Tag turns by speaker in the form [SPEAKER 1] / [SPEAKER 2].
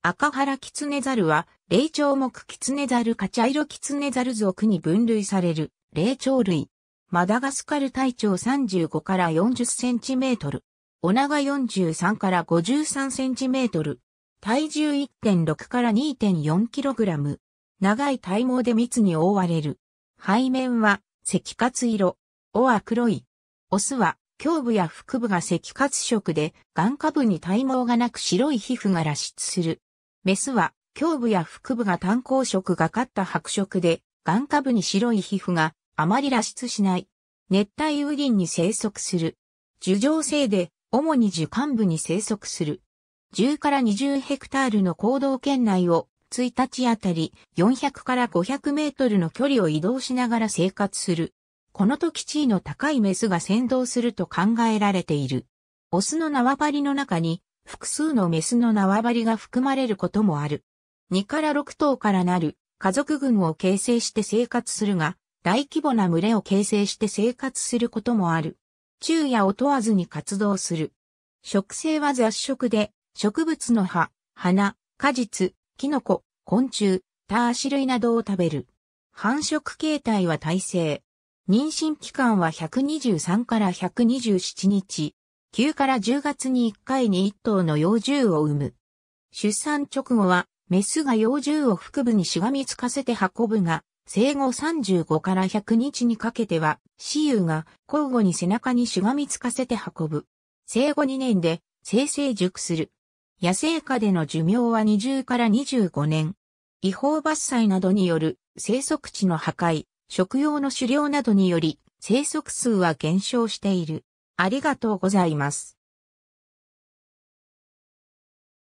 [SPEAKER 1] 赤原キツネザルは、霊長目キツネザルか茶色キツネザル属に分類される、霊長類。マダガスカル体長35から40センチメートル。お長43から53センチメートル。体重1.6から2.4キログラム。長い体毛で密に覆われる。背面は赤活色。尾は黒い。オスは胸部や腹部が赤活色で、眼下部に体毛がなく白い皮膚が裸出する。メスは、胸部や腹部が炭鉱色がかった白色で、眼下部に白い皮膚があまり脱出しない。熱帯雨林に生息する。樹状性で、主に樹幹部に生息する。10から20ヘクタールの行動圏内を、1日あたり400から500メートルの距離を移動しながら生活する。この時地位の高いメスが先導すると考えられている。オスの縄張りの中に複数のメスの縄張りが含まれることもある。2から6頭からなる家族群を形成して生活するが、大規模な群れを形成して生活することもある。昼夜を問わずに活動する。食性は雑食で、植物の葉、花、果実、キノコ、昆虫、ターシ類などを食べる。繁殖形態は耐性。妊娠期間は123から127日。9から10月に1回に1頭の幼獣を産む。出産直後は、メスが幼獣を腹部にしがみつかせて運ぶが、生後35から100日にかけては、雌雄が交互に背中にしがみつかせて運ぶ。生後2年で、生成熟する。野生下での寿命は20から25年。違法伐採などによる生息地の破壊、食用の狩猟などにより、生息数は減少している。ありがとうございます。